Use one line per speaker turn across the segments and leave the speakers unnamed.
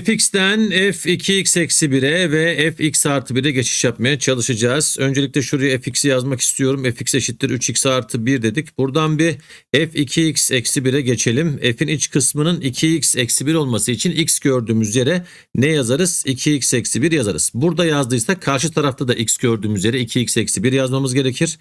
fx'den f2x eksi 1'e ve fx artı 1'e geçiş yapmaya çalışacağız. Öncelikle şuraya fx'i yazmak istiyorum. fx eşittir 3x artı 1 dedik. Buradan bir f2x eksi 1'e geçelim. f'in iç kısmının 2x eksi 1 olması için x gördüğümüz yere ne yazarız? 2x eksi 1 yazarız. Burada yazdıysa karşı tarafta da x gördüğümüz yere 2x eksi 1 yazmamız gerekir.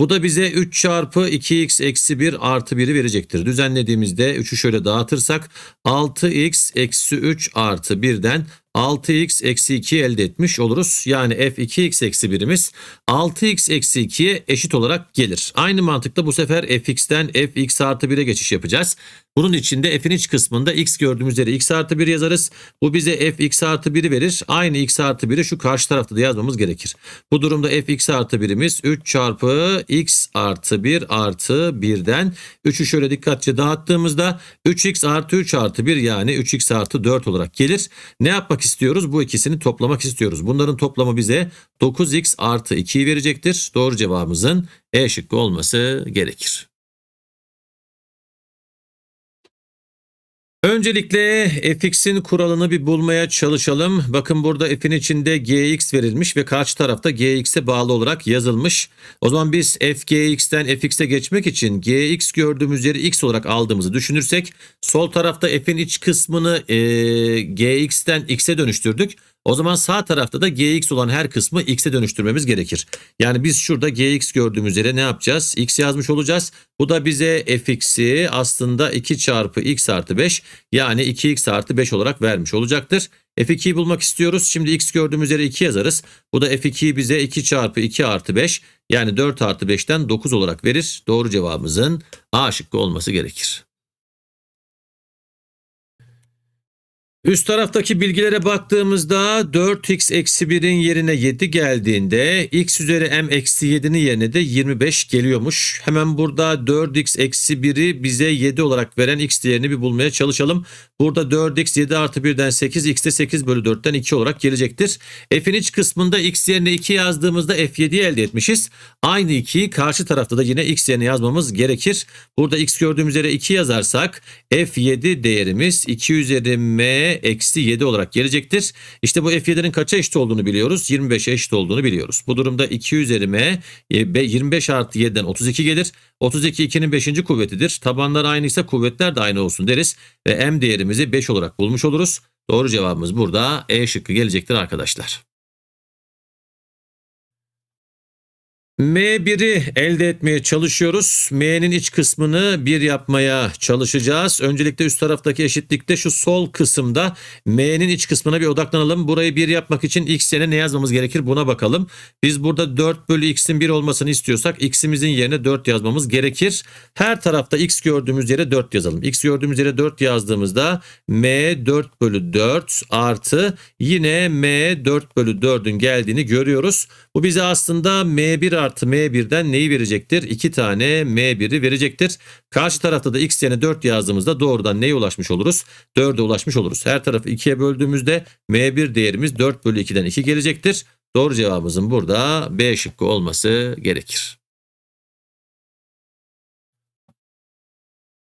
Bu da bize 3 çarpı 2x eksi 1 artı 1'i verecektir. Düzenlediğimizde 3'ü şöyle dağıtırsak 6x eksi 3 artı artı birden. 6x eksi 2 elde etmiş oluruz. Yani f2x eksi birimiz 6x eksi 2'ye eşit olarak gelir. Aynı mantıkla bu sefer fx'ten fx artı 1'e geçiş yapacağız. Bunun için de f'in iç kısmında x gördüğümüz yere x artı 1 yazarız. Bu bize fx artı 1'i verir. Aynı x artı 1'i şu karşı tarafta da yazmamız gerekir. Bu durumda fx artı 1'imiz 3 çarpı x artı 1 artı 1'den 3'ü şöyle dikkatçe dağıttığımızda 3x artı 3 artı 1 yani 3x artı 4 olarak gelir. Ne yapmak toplamak istiyoruz. Bu ikisini toplamak istiyoruz. Bunların toplamı bize 9x artı 2'yi verecektir. Doğru cevabımızın E şıkkı olması gerekir. Öncelikle fx'in kuralını bir bulmaya çalışalım. Bakın burada f'in içinde gx verilmiş ve karşı tarafta gx'e bağlı olarak yazılmış. O zaman biz fgx'ten fx'e geçmek için gx gördüğümüz yeri x olarak aldığımızı düşünürsek sol tarafta f'in iç kısmını e, gx'ten x'e dönüştürdük. O zaman sağ tarafta da gx olan her kısmı x'e dönüştürmemiz gerekir. Yani biz şurada gx gördüğümüz yere ne yapacağız? x yazmış olacağız. Bu da bize fx'i aslında 2 çarpı x artı 5 yani 2x artı 5 olarak vermiş olacaktır. F2'yi bulmak istiyoruz. Şimdi x gördüğümüz yere 2 yazarız. Bu da F2'yi bize 2 çarpı 2 artı 5 yani 4 artı 5'ten 9 olarak verir. Doğru cevabımızın A şıkkı olması gerekir. Üst taraftaki bilgilere baktığımızda 4x eksi 1'in yerine 7 geldiğinde x üzeri m eksi 7'nin yerine de 25 geliyormuş. Hemen burada 4x eksi 1'i bize 7 olarak veren x değerini bir bulmaya çalışalım. Burada 4x 7 artı 1'den 8 x de 8 bölü 4'ten 2 olarak gelecektir. f'in iç kısmında x yerine 2 yazdığımızda f 7 elde etmişiz. Aynı 2'yi karşı tarafta da yine x yerine yazmamız gerekir. Burada x gördüğümüz yere 2 yazarsak f7 değerimiz 2 üzeri m eksi 7 olarak gelecektir. İşte bu F7'nin kaça eşit olduğunu biliyoruz? 25'e eşit olduğunu biliyoruz. Bu durumda 2 üzeri M 25 artı 7'den 32 gelir. 32 2'nin 5. kuvvetidir. Tabanlar aynıysa kuvvetler de aynı olsun deriz. Ve M değerimizi 5 olarak bulmuş oluruz. Doğru cevabımız burada E şıkkı gelecektir arkadaşlar. M1'i elde etmeye çalışıyoruz. M'nin iç kısmını 1 yapmaya çalışacağız. Öncelikle üst taraftaki eşitlikte şu sol kısımda M'nin iç kısmına bir odaklanalım. Burayı 1 yapmak için x yerine ne yazmamız gerekir buna bakalım. Biz burada 4 bölü x'in 1 olmasını istiyorsak x'imizin yerine 4 yazmamız gerekir. Her tarafta x gördüğümüz yere 4 yazalım. x gördüğümüz yere 4 yazdığımızda M 4 bölü 4 artı yine M 4 bölü 4'ün geldiğini görüyoruz. Bu bize aslında M1 artı M1'den neyi verecektir? 2 tane M1'i verecektir. Karşı tarafta da x yerine 4 yazdığımızda doğrudan neye ulaşmış oluruz? 4'e ulaşmış oluruz. Her tarafı 2'ye böldüğümüzde M1 değerimiz 4 bölü 2'den 2 gelecektir. Doğru cevabımızın burada B şıkkı olması gerekir.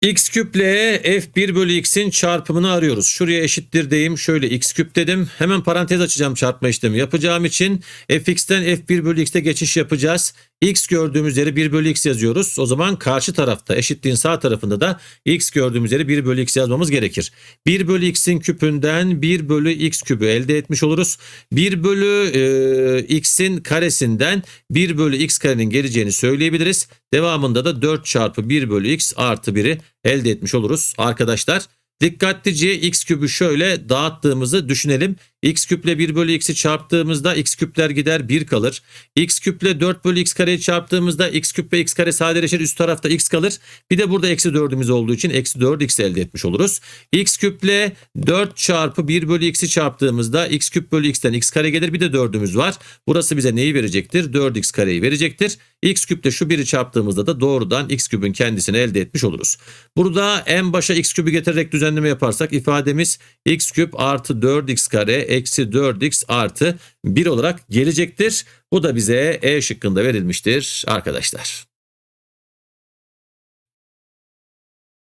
x küple f1 bölü x'in çarpımını arıyoruz. Şuraya eşittir deyim. Şöyle x küp dedim. Hemen parantez açacağım çarpma işlemi yapacağım için. fx'ten f1 bölü x'te geçiş yapacağız x gördüğümüz yere 1 bölü x yazıyoruz. O zaman karşı tarafta eşitliğin sağ tarafında da x gördüğümüz yere 1 bölü x yazmamız gerekir. 1 bölü x'in küpünden 1 bölü x kübü elde etmiş oluruz. 1 bölü e, x'in karesinden 1 bölü x karenin geleceğini söyleyebiliriz. Devamında da 4 çarpı 1 bölü x artı 1'i elde etmiş oluruz. Arkadaşlar dikkatlice x kübü şöyle dağıttığımızı düşünelim x küple 1 bölü x'i çarptığımızda x küpler gider 1 kalır. x küple 4 bölü x kareyi çarptığımızda x küp ve x kare sadeleşir üst tarafta x kalır. Bir de burada eksi 4'ümüz olduğu için eksi 4x elde etmiş oluruz. x küple 4 çarpı 1 bölü x'i çarptığımızda x küp bölü x'ten x kare gelir bir de 4'ümüz var. Burası bize neyi verecektir? 4x kareyi verecektir. x küple şu 1'i çarptığımızda da doğrudan x kübün kendisini elde etmiş oluruz. Burada en başa x kübü getirerek düzenleme yaparsak ifademiz x küp artı 4x kare eksi 4x artı 1 olarak gelecektir. Bu da bize E şıkkında verilmiştir arkadaşlar.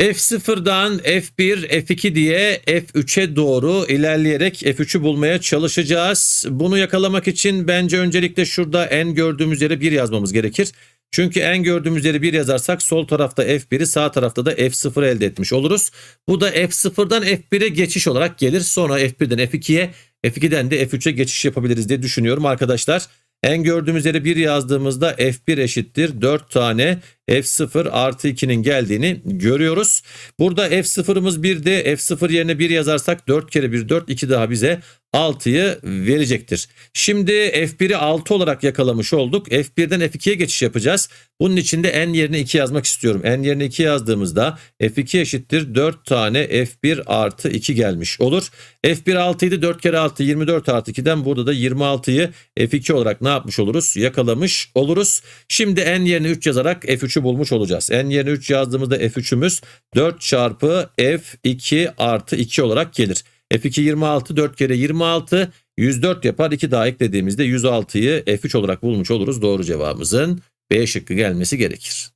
F0'dan F1, F2 diye F3'e doğru ilerleyerek F3'ü bulmaya çalışacağız. Bunu yakalamak için bence öncelikle şurada en gördüğümüz yere 1 yazmamız gerekir. Çünkü en gördüğümüzleri 1 yazarsak sol tarafta F1'i sağ tarafta da F0 elde etmiş oluruz. Bu da F0'dan F1'e geçiş olarak gelir. Sonra F1'den F2'ye F2'den de F3'e geçiş yapabiliriz diye düşünüyorum arkadaşlar. En gördüğümüz yere 1 yazdığımızda F1 eşittir 4 tane F0 artı 2'nin geldiğini görüyoruz. Burada F0'ımız 1'di. F0 yerine 1 yazarsak 4 kere 1 4 2 daha bize 6'yı verecektir. Şimdi F1'i 6 olarak yakalamış olduk. F1'den F2'ye geçiş yapacağız. Bunun için de n yerine 2 yazmak istiyorum. n yerine 2 yazdığımızda F2 eşittir 4 tane F1 artı 2 gelmiş olur. F1 6 idi 4 kere 6 24 artı 2'den burada da 26'yı F2 olarak ne yapmış oluruz? Yakalamış oluruz. Şimdi n yerine 3 yazarak F3 F3'ü bulmuş olacağız. N yerine 3 yazdığımızda F3'ümüz 4 çarpı F2 artı 2 olarak gelir. F2 26 4 kere 26 104 yapar 2 daha eklediğimizde 106'yı F3 olarak bulmuş oluruz. Doğru cevabımızın B şıkkı gelmesi gerekir.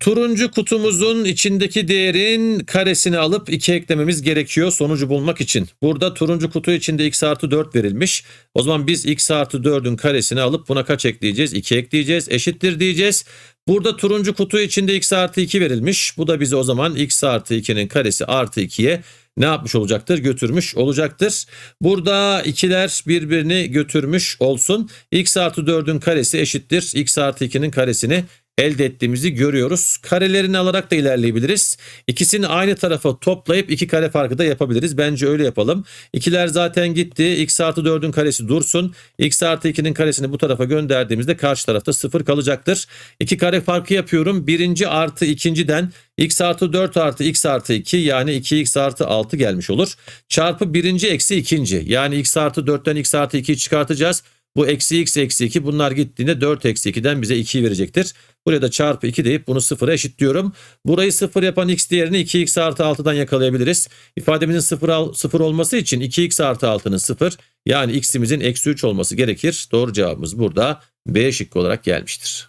Turuncu kutumuzun içindeki değerin karesini alıp 2 eklememiz gerekiyor sonucu bulmak için. Burada turuncu kutu içinde x artı 4 verilmiş. O zaman biz x artı 4'ün karesini alıp buna kaç ekleyeceğiz? 2 ekleyeceğiz eşittir diyeceğiz. Burada turuncu kutu içinde x artı 2 verilmiş. Bu da bize o zaman x artı 2'nin karesi artı 2'ye ne yapmış olacaktır? Götürmüş olacaktır. Burada ikiler birbirini götürmüş olsun. x artı 4'ün karesi eşittir. x artı 2'nin karesini elde ettiğimizi görüyoruz. Karelerini alarak da ilerleyebiliriz. İkisini aynı tarafa toplayıp iki kare farkı da yapabiliriz. Bence öyle yapalım. İkiler zaten gitti. X artı 4'ün karesi dursun. X artı 2'nin karesini bu tarafa gönderdiğimizde karşı tarafta sıfır kalacaktır. İki kare farkı yapıyorum. Birinci artı ikinciden x artı 4 artı x artı 2 yani 2x artı 6 gelmiş olur. Çarpı birinci eksi ikinci yani x artı 4'ten x artı 2'yi çıkartacağız. Bu eksi x eksi 2 bunlar gittiğinde 4 eksi 2'den bize 2'yi verecektir. Buraya da çarpı 2 deyip bunu sıfıra eşitliyorum. Burayı sıfır yapan x değerini 2x artı 6'dan yakalayabiliriz. İfademizin sıfır, sıfır olması için 2x artı 6'nın sıfır yani x'imizin eksi 3 olması gerekir. Doğru cevabımız burada B şıkkı olarak gelmiştir.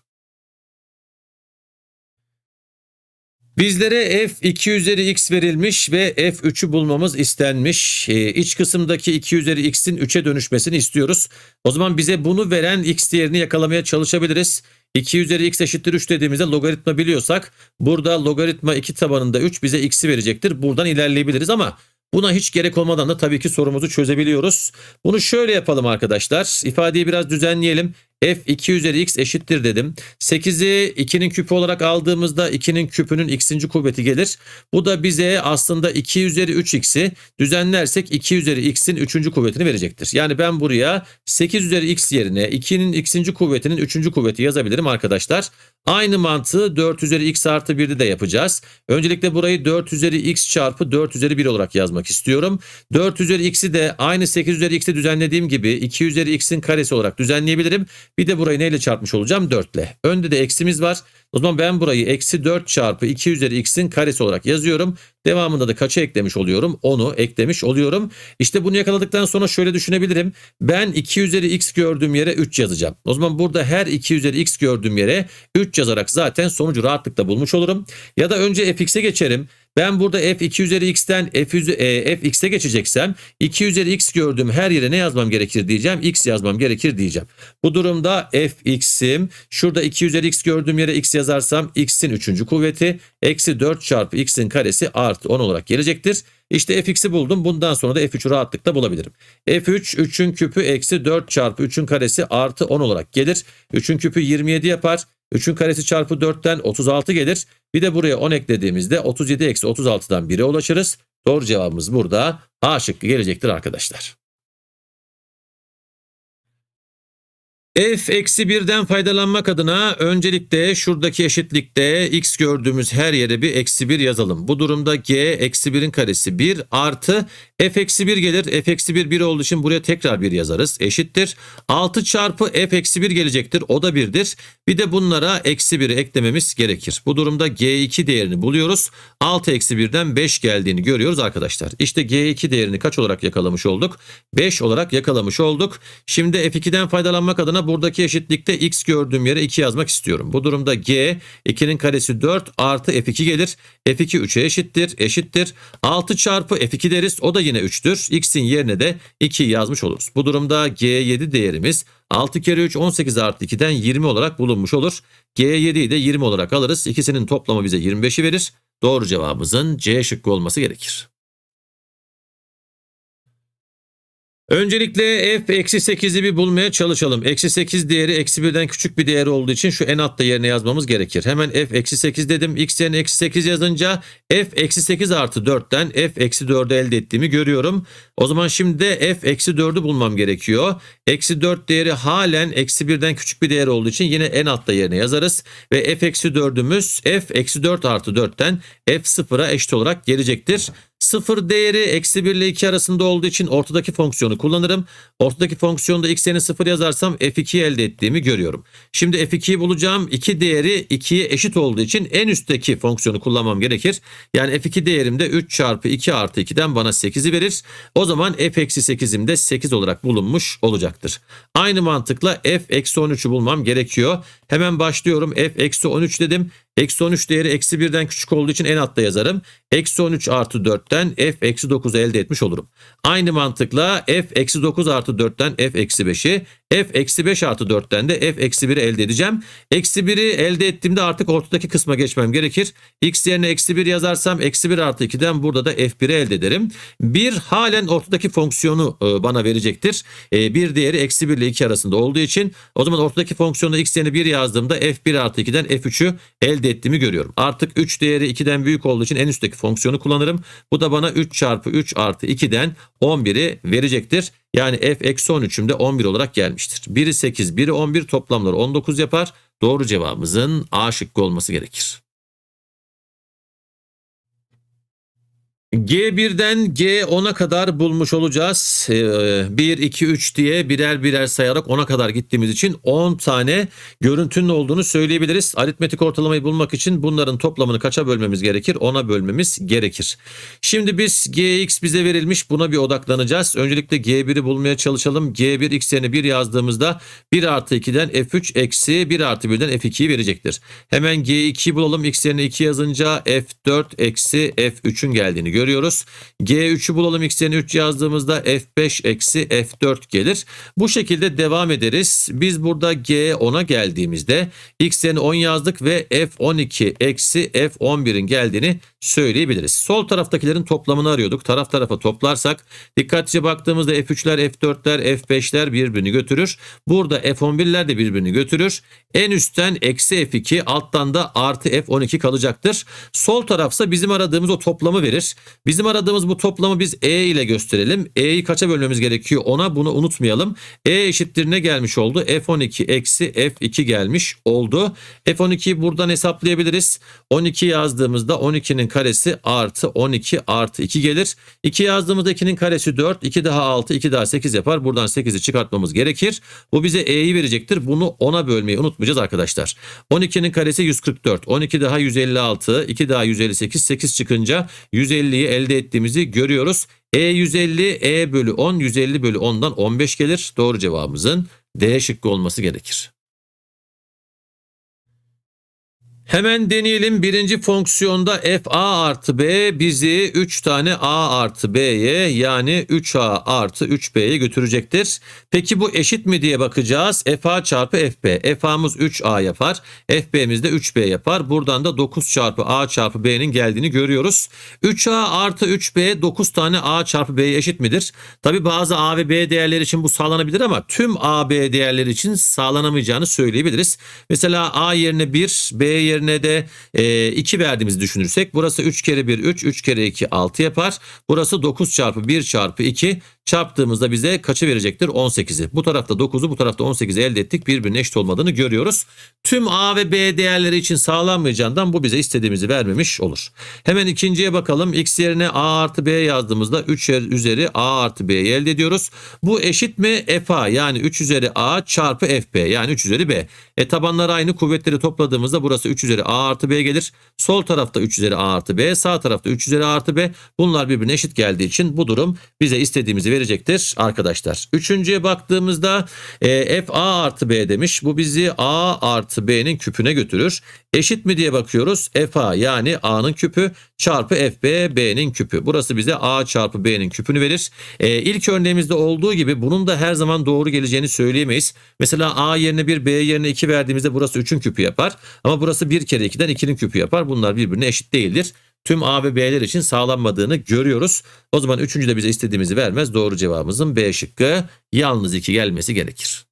Bizlere f 2 üzeri x verilmiş ve f3'ü bulmamız istenmiş. Ee, iç kısımdaki 2 üzeri x'in 3'e dönüşmesini istiyoruz. O zaman bize bunu veren x değerini yakalamaya çalışabiliriz. 2 üzeri x eşittir 3 dediğimizde logaritma biliyorsak burada logaritma 2 tabanında 3 bize x'i verecektir. Buradan ilerleyebiliriz ama Buna hiç gerek olmadan da tabii ki sorumuzu çözebiliyoruz. Bunu şöyle yapalım arkadaşlar. İfadeyi biraz düzenleyelim f 2 üzeri x eşittir dedim. 8'i 2'nin küpü olarak aldığımızda 2'nin küpünün x'inci kuvveti gelir. Bu da bize aslında 2 üzeri 3x'i düzenlersek 2 üzeri x'in 3. kuvvetini verecektir. Yani ben buraya 8 üzeri x yerine 2'nin x'inci kuvvetinin 3. kuvveti yazabilirim arkadaşlar. Aynı mantığı 4 üzeri x artı 1'de de yapacağız. Öncelikle burayı 4 üzeri x çarpı 4 üzeri 1 olarak yazmak istiyorum. 4 üzeri x'i de aynı 8 üzeri x'i düzenlediğim gibi 2 üzeri x'in karesi olarak düzenleyebilirim. Bir de burayı neyle çarpmış olacağım? 4 ile. Önde de eksimiz var. O zaman ben burayı eksi 4 çarpı 2 üzeri x'in karesi olarak yazıyorum. Devamında da kaça eklemiş oluyorum? 10'u eklemiş oluyorum. İşte bunu yakaladıktan sonra şöyle düşünebilirim. Ben 2 üzeri x gördüğüm yere 3 yazacağım. O zaman burada her 2 üzeri x gördüğüm yere 3 yazarak zaten sonucu rahatlıkla bulmuş olurum. Ya da önce fx'e geçerim. Ben burada f 2 üzeri x'ten f, e, f x'e geçeceksem 2 üzeri x gördüğüm her yere ne yazmam gerekir diyeceğim. x yazmam gerekir diyeceğim. Bu durumda f x'im şurada 2 üzeri x gördüğüm yere x yazarsam x'in 3. kuvveti eksi 4 çarpı x'in karesi artı 10 olarak gelecektir. İşte f(x)'i buldum. Bundan sonra da f3'ü rahatlıkla bulabilirim. f3 3'ün küpü eksi 4 çarpı 3'ün karesi artı 10 olarak gelir. 3'ün küpü 27 yapar. 3'ün karesi çarpı 4'ten 36 gelir. Bir de buraya 10 eklediğimizde 37-36'dan eksi 1'e ulaşırız. Doğru cevabımız burada A şıkkı gelecektir arkadaşlar. f-1'den eksi faydalanmak adına öncelikle şuradaki eşitlikte x gördüğümüz her yere bir eksi 1 yazalım. Bu durumda g eksi 1'in karesi 1 artı f eksi 1 gelir. f eksi 1 1 olduğu için buraya tekrar 1 yazarız. Eşittir. 6 çarpı f eksi 1 gelecektir. O da 1'dir. Bir de bunlara eksi 1'i eklememiz gerekir. Bu durumda g2 değerini buluyoruz. 6 eksi 1'den 5 geldiğini görüyoruz arkadaşlar. İşte g2 değerini kaç olarak yakalamış olduk? 5 olarak yakalamış olduk. Şimdi f2'den faydalanmak adına buradaki eşitlikte x gördüğüm yere 2 yazmak istiyorum. Bu durumda g 2'nin karesi 4 artı f2 gelir. f2 3'e eşittir. Eşittir. 6 çarpı f2 deriz. O da yine 3'tür. X'in yerine de 2 yazmış oluruz. Bu durumda G7 değerimiz 6 kere 3 18 artı 2'den 20 olarak bulunmuş olur. G7'yi de 20 olarak alırız. İkisinin toplamı bize 25'i verir. Doğru cevabımızın C şıkkı olması gerekir. Öncelikle f eksi 8'i bir bulmaya çalışalım. Eksi 8 değeri eksi 1'den küçük bir değeri olduğu için şu en altta yerine yazmamız gerekir. Hemen f eksi 8 dedim. X yerine eksi 8 yazınca f eksi 8 artı 4'ten f eksi 4'ü elde ettiğimi görüyorum. O zaman şimdi de f eksi 4'ü bulmam gerekiyor. Eksi 4 değeri halen eksi 1'den küçük bir değer olduğu için yine en altta yerine yazarız. Ve f eksi 4'ümüz f eksi 4 artı 4'ten f 0'a eşit olarak gelecektir. 0 değeri eksi 1 ile 2 arasında olduğu için ortadaki fonksiyonu kullanırım. Ortadaki fonksiyonda x'lerini 0 yazarsam f2 elde ettiğimi görüyorum. Şimdi f2'yi bulacağım. 2 değeri 2'ye eşit olduğu için en üstteki fonksiyonu kullanmam gerekir. Yani f2 değerim de 3 çarpı 2 artı 2'den bana 8'i verir. O zaman f eksi 8'im de 8 olarak bulunmuş olacaktır. Aynı mantıkla f eksi 13'ü bulmam gerekiyor. Hemen başlıyorum. f eksi 13 dedim. Eksi 13 değeri eksi 1'den küçük olduğu için en altta yazarım. Eksi 13 artı 4'ten f eksi 9 elde etmiş olurum. Aynı mantıkla f eksi 9 artı 4'ten f eksi 5'i f eksi 5 artı 4'ten de f eksi 1'i elde edeceğim. Eksi 1'i elde ettiğimde artık ortadaki kısma geçmem gerekir. x yerine eksi 1 yazarsam eksi 1 artı 2'den burada da f1'i elde ederim. 1 halen ortadaki fonksiyonu e, bana verecektir. E, bir diğeri eksi 1 ile 2 arasında olduğu için o zaman ortadaki fonksiyonu x yerine 1 yazdığımda f1 artı 2'den f3'ü elde ettiğimi görüyorum. Artık 3 değeri 2'den büyük olduğu için en üstteki fonksiyonu kullanırım. Bu da bana 3 çarpı 3 artı 2'den 11'i verecektir. Yani f eksi 13'üm de 11 olarak gelmiştir. Biri 8, biri 11 toplamları 19 yapar. Doğru cevabımızın A şıkkı olması gerekir. G1'den G10'a kadar bulmuş olacağız. 1, 2, 3 diye birer birer sayarak 10'a kadar gittiğimiz için 10 tane görüntünün olduğunu söyleyebiliriz. Aritmetik ortalamayı bulmak için bunların toplamını kaça bölmemiz gerekir? 10'a bölmemiz gerekir. Şimdi biz Gx bize verilmiş buna bir odaklanacağız. Öncelikle G1'i bulmaya çalışalım. G1 x yerine 1 yazdığımızda 1 artı 2'den F3 eksi 1 artı 1'den F2'yi verecektir. Hemen G2'yi bulalım. X yerine 2 yazınca F4 eksi F3'ün geldiğini görüyoruz görüyoruz. G3'ü bulalım x'lerine 3 yazdığımızda F5 eksi F4 gelir. Bu şekilde devam ederiz. Biz burada G10'a geldiğimizde x'lerine 10 yazdık ve F12 eksi F11'in geldiğini söyleyebiliriz. Sol taraftakilerin toplamını arıyorduk. Taraf tarafa toplarsak dikkatlice baktığımızda F3'ler, F4'ler, F5'ler birbirini götürür. Burada F11'ler de birbirini götürür. En üstten eksi F2 alttan da artı F12 kalacaktır. Sol tarafsa bizim aradığımız o toplamı verir. Bizim aradığımız bu toplamı biz E ile gösterelim. E'yi kaça bölmemiz gerekiyor ona bunu unutmayalım. E eşittir ne gelmiş oldu? F12 eksi F2 gelmiş oldu. F12'yi buradan hesaplayabiliriz. 12 yazdığımızda 12'nin karesi artı 12 artı 2 gelir. 2 yazdığımızda 2'nin karesi 4. 2 daha 6 2 daha 8 yapar. Buradan 8'i çıkartmamız gerekir. Bu bize E'yi verecektir. Bunu 10'a bölmeyi unutmayacağız arkadaşlar. 12'nin karesi 144. 12 daha 156. 2 daha 158. 8 çıkınca 150 verimliliği elde ettiğimizi görüyoruz. E 150, E bölü 10, 150 bölü 10'dan 15 gelir. Doğru cevabımızın D şıkkı olması gerekir. Hemen deneyelim birinci fonksiyonda f a artı b bizi 3 tane a artı b'ye yani 3a artı 3b'ye götürecektir. Peki bu eşit mi diye bakacağız. Fa çarpı fb. b. f a'mız 3a yapar. fb'miz de 3b yapar. Buradan da 9 çarpı a çarpı b'nin geldiğini görüyoruz. 3a artı 3b 9 tane a çarpı b'ye eşit midir? Tabi bazı a ve b değerleri için bu sağlanabilir ama tüm a b değerleri için sağlanamayacağını söyleyebiliriz. Mesela a yerine 1 b yerine değerlerine de e, 2 verdiğimizi düşünürsek burası 3 kere 1 3 3 kere 2 6 yapar. Burası 9 çarpı 1 çarpı 2 çarptığımızda bize kaçı verecektir? 18'i. Bu tarafta 9'u bu tarafta 18'i elde ettik. Birbirine eşit olmadığını görüyoruz. Tüm A ve B değerleri için sağlanmayacağından bu bize istediğimizi vermemiş olur. Hemen ikinciye bakalım. X yerine A artı B yazdığımızda 3 üzeri A artı B'yi elde ediyoruz. Bu eşit mi? FA yani 3 üzeri A çarpı FB yani 3 üzeri B. E tabanlar aynı kuvvetleri topladığımızda burası 3 üzeri A artı B gelir. Sol tarafta 3 üzeri A artı B sağ tarafta 3 üzeri A artı B. Bunlar birbirine eşit geldiği için bu durum bize istediğimizi verir verecektir arkadaşlar. Üçüncüye baktığımızda e, f a artı b demiş. Bu bizi a artı b'nin küpüne götürür. Eşit mi diye bakıyoruz. f a yani a'nın küpü çarpı f b b'nin küpü. Burası bize a çarpı b'nin küpünü verir. E, ilk örneğimizde olduğu gibi bunun da her zaman doğru geleceğini söyleyemeyiz. Mesela a yerine 1 b yerine 2 verdiğimizde burası 3'ün küpü yapar. Ama burası 1 kere 2'den 2'nin küpü yapar. Bunlar birbirine eşit değildir tüm A ve B'ler için sağlanmadığını görüyoruz. O zaman üçüncü de bize istediğimizi vermez. Doğru cevabımızın B şıkkı yalnız 2 gelmesi gerekir.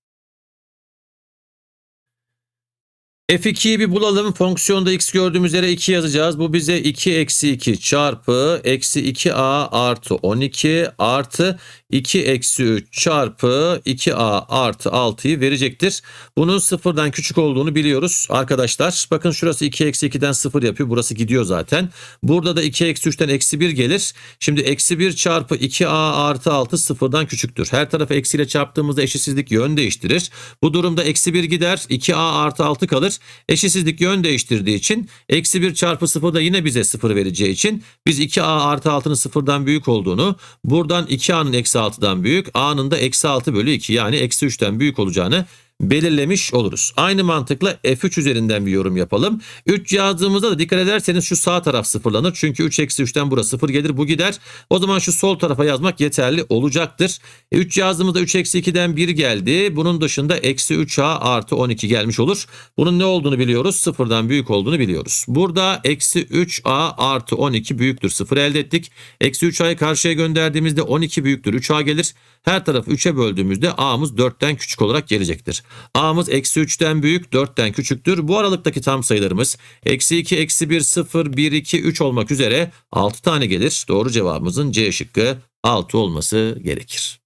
F2'yi bir bulalım. Fonksiyonda x gördüğümüz yere 2 yazacağız. Bu bize 2 eksi 2 çarpı eksi 2a artı 12 artı 2 eksi 3 çarpı 2a artı 6'yı verecektir. Bunun sıfırdan küçük olduğunu biliyoruz arkadaşlar. Bakın şurası 2 eksi 2'den 0 yapıyor. Burası gidiyor zaten. Burada da 2 eksi 3'ten eksi 1 gelir. Şimdi eksi 1 çarpı 2a artı 6 sıfırdan küçüktür. Her tarafı eksiyle çarptığımızda eşitsizlik yön değiştirir. Bu durumda eksi 1 gider. 2a artı 6 kalır. Eşitsizlik yön değiştirdiği için eksi 1 çarpı 0 da yine bize 0 vereceği için biz 2a artı 6'nın sıfırdan büyük olduğunu buradan 2a'nın eksi 6'dan büyük A'nın da eksi 6 bölü 2 yani eksi 3'ten büyük olacağını belirlemiş oluruz. Aynı mantıkla F3 üzerinden bir yorum yapalım. 3 yazdığımızda da dikkat ederseniz şu sağ taraf sıfırlanır. Çünkü 3 eksi 3'ten burası sıfır gelir bu gider. O zaman şu sol tarafa yazmak yeterli olacaktır. 3 e, yazdığımızda 3 eksi 2'den 1 geldi. Bunun dışında eksi 3a artı 12 gelmiş olur. Bunun ne olduğunu biliyoruz. Sıfırdan büyük olduğunu biliyoruz. Burada eksi 3a artı 12 büyüktür. Sıfır elde ettik. Eksi 3a'yı karşıya gönderdiğimizde 12 büyüktür. 3a gelir. Her tarafı 3'e böldüğümüzde a'mız 4'ten küçük olarak gelecektir. A'mız eksi 3'ten büyük 4'ten küçüktür. Bu aralıktaki tam sayılarımız eksi 2, eksi 1, 0, 1, 2, 3 olmak üzere 6 tane gelir. Doğru cevabımızın C şıkkı 6 olması gerekir.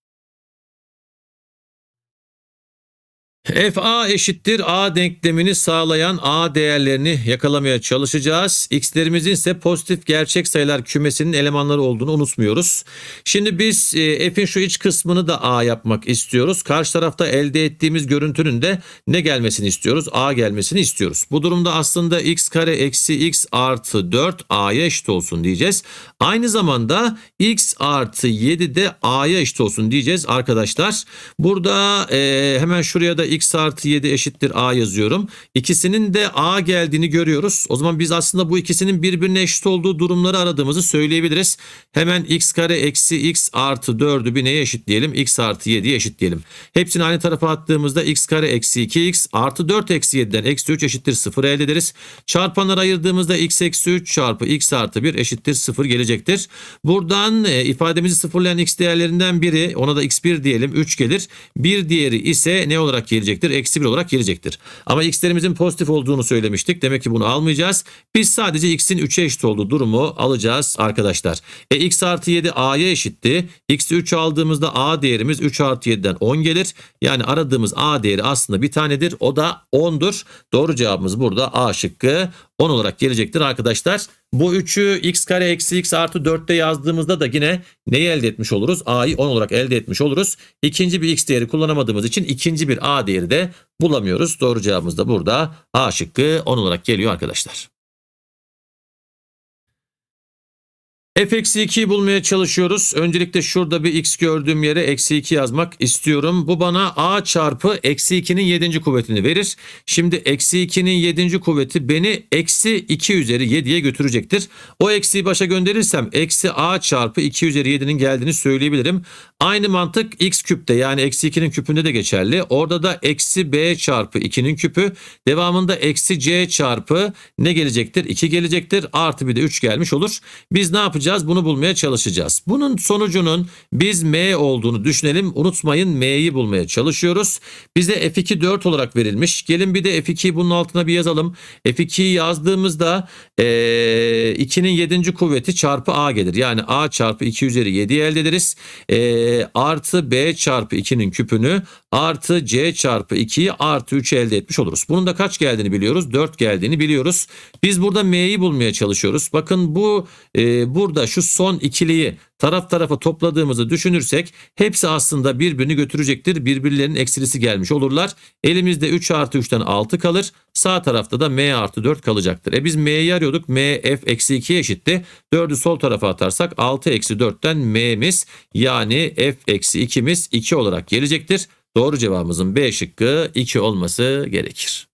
FA eşittir A denklemini sağlayan A değerlerini yakalamaya çalışacağız. X'lerimizin ise pozitif gerçek sayılar kümesinin elemanları olduğunu unutmuyoruz. Şimdi biz e, F'in şu iç kısmını da A yapmak istiyoruz. Karşı tarafta elde ettiğimiz görüntünün de ne gelmesini istiyoruz? A gelmesini istiyoruz. Bu durumda aslında x kare eksi x artı 4 A'ya eşit olsun diyeceğiz. Aynı zamanda x artı 7 de A'ya eşit olsun diyeceğiz arkadaşlar. Burada e, hemen şuraya da x artı 7 eşittir a yazıyorum. İkisinin de a geldiğini görüyoruz. O zaman biz aslında bu ikisinin birbirine eşit olduğu durumları aradığımızı söyleyebiliriz. Hemen x kare eksi x artı 4'ü bir neye eşitleyelim? x artı 7'ye eşitleyelim. Hepsini aynı tarafa attığımızda x kare eksi 2x artı 4 eksi 7'den eksi 3 eşittir 0 elde ederiz. Çarpanları ayırdığımızda x eksi 3 çarpı x artı 1 eşittir 0 gelecektir. Buradan e, ifademizi sıfırlayan x değerlerinden biri ona da x1 diyelim 3 gelir. Bir diğeri ise ne olarak gelir? gelecektir. Eksi 1 olarak gelecektir. Ama x'lerimizin pozitif olduğunu söylemiştik. Demek ki bunu almayacağız. Biz sadece x'in 3'e eşit olduğu durumu alacağız arkadaşlar. E x artı 7 a'ya eşitti. x 3 aldığımızda a değerimiz 3 artı 7'den 10 gelir. Yani aradığımız a değeri aslında bir tanedir. O da 10'dur. Doğru cevabımız burada a şıkkı 10 olarak gelecektir arkadaşlar. Bu 3'ü x kare eksi x artı 4'te yazdığımızda da yine neyi elde etmiş oluruz? a'yı 10 olarak elde etmiş oluruz. İkinci bir x değeri kullanamadığımız için ikinci bir a değeri de bulamıyoruz. Doğru cevabımız da burada a şıkkı 10 olarak geliyor arkadaşlar. f 2 bulmaya çalışıyoruz. Öncelikle şurada bir x gördüğüm yere eksi 2 yazmak istiyorum. Bu bana a çarpı eksi 2'nin 7. kuvvetini verir. Şimdi eksi 2'nin 7. kuvveti beni eksi 2 üzeri 7'ye götürecektir. O eksiyi başa gönderirsem eksi a çarpı 2 üzeri 7'nin geldiğini söyleyebilirim. Aynı mantık x küpte yani eksi 2'nin küpünde de geçerli. Orada da eksi b çarpı 2'nin küpü devamında eksi c çarpı ne gelecektir? 2 gelecektir artı bir de 3 gelmiş olur. Biz ne yapacağız? yapacağız? Bunu bulmaya çalışacağız. Bunun sonucunun biz M olduğunu düşünelim. Unutmayın M'yi bulmaya çalışıyoruz. Bize F2 4 olarak verilmiş. Gelin bir de F2'yi bunun altına bir yazalım. F2'yi yazdığımızda e, 2'nin 7. kuvveti çarpı A gelir. Yani A çarpı 2 üzeri 7 elde ederiz. E, artı B çarpı 2'nin küpünü artı C çarpı 2'yi artı 3 elde etmiş oluruz. Bunun da kaç geldiğini biliyoruz? 4 geldiğini biliyoruz. Biz burada M'yi bulmaya çalışıyoruz. Bakın bu e, burada burada şu son ikiliyi taraf tarafa topladığımızı düşünürsek hepsi aslında birbirini götürecektir. Birbirlerinin eksilisi gelmiş olurlar. Elimizde 3 artı 3'ten 6 kalır. Sağ tarafta da m artı 4 kalacaktır. E biz m'yi arıyorduk. m f eksi 2 eşitti. 4'ü sol tarafa atarsak 6 eksi 4'ten m'miz yani f eksi 2'miz 2 olarak gelecektir. Doğru cevabımızın B şıkkı 2 olması gerekir.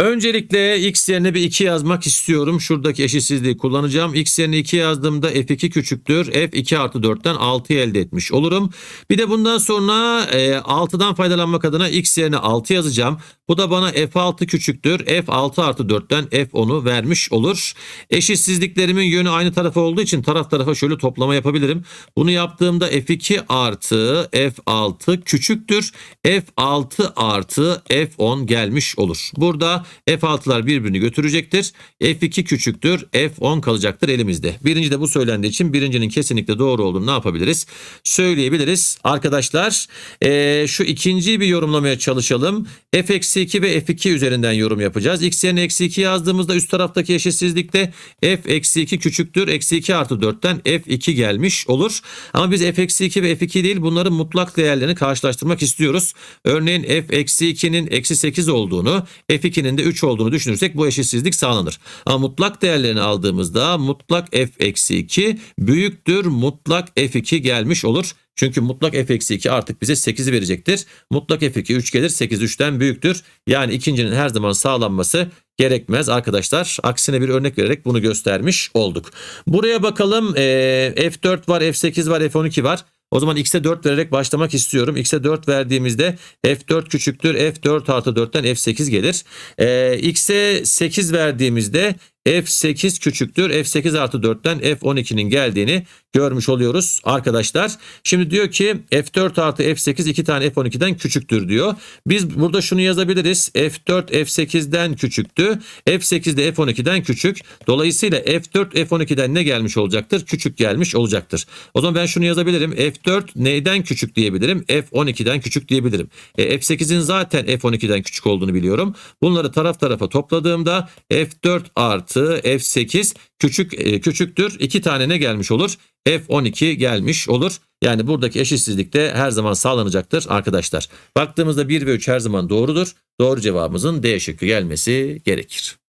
Öncelikle x yerine bir 2 yazmak istiyorum. Şuradaki eşitsizliği kullanacağım. x yerine 2 yazdığımda f2 küçüktür. f2 artı 4'ten 6 elde etmiş olurum. Bir de bundan sonra e, 6'dan faydalanmak adına x yerine 6 yazacağım. Bu da bana f6 küçüktür. f6 artı 4'ten f10'u vermiş olur. Eşitsizliklerimin yönü aynı tarafa olduğu için taraf tarafa şöyle toplama yapabilirim. Bunu yaptığımda f2 artı f6 küçüktür. f6 artı f10 gelmiş olur. Burada F6'lar birbirini götürecektir. F2 küçüktür. F10 kalacaktır elimizde. Birinci de bu söylendiği için birincinin kesinlikle doğru olduğunu ne yapabiliriz? Söyleyebiliriz. Arkadaşlar e, şu ikinciyi bir yorumlamaya çalışalım. F-2 ve F2 üzerinden yorum yapacağız. X yerine eksi 2 yazdığımızda üst taraftaki eşitsizlikte F eksi 2 küçüktür. Eksi 2 artı 4'ten F2 gelmiş olur. Ama biz F eksi 2 ve F2 değil bunların mutlak değerlerini karşılaştırmak istiyoruz. Örneğin F eksi 2'nin eksi 8 olduğunu F2'nin değerinde 3 olduğunu düşünürsek bu eşitsizlik sağlanır. Ama mutlak değerlerini aldığımızda mutlak f eksi 2 büyüktür mutlak f2 gelmiş olur. Çünkü mutlak f eksi 2 artık bize 8'i verecektir. Mutlak f2 3 gelir 8 3'ten büyüktür. Yani ikincinin her zaman sağlanması gerekmez arkadaşlar. Aksine bir örnek vererek bunu göstermiş olduk. Buraya bakalım e, ee, F4 var F8 var F12 var. O zaman x'e 4 vererek başlamak istiyorum. x'e 4 verdiğimizde f4 küçüktür. f4 artı 4'ten f8 gelir. Ee, x'e 8 verdiğimizde F8 küçüktür. F8 artı 4'ten F12'nin geldiğini görmüş oluyoruz arkadaşlar. Şimdi diyor ki F4 artı F8 iki tane F12'den küçüktür diyor. Biz burada şunu yazabiliriz. F4 F8'den küçüktü. F8 de F12'den küçük. Dolayısıyla F4 F12'den ne gelmiş olacaktır? Küçük gelmiş olacaktır. O zaman ben şunu yazabilirim. F4 neyden küçük diyebilirim? F12'den küçük diyebilirim. E, F8'in zaten F12'den küçük olduğunu biliyorum. Bunları taraf tarafa topladığımda F4 artı artı F8 küçük e, küçüktür. 2 tane ne gelmiş olur? F12 gelmiş olur. Yani buradaki eşitsizlik de her zaman sağlanacaktır arkadaşlar. Baktığımızda 1 ve 3 her zaman doğrudur. Doğru cevabımızın D şıkkı gelmesi gerekir.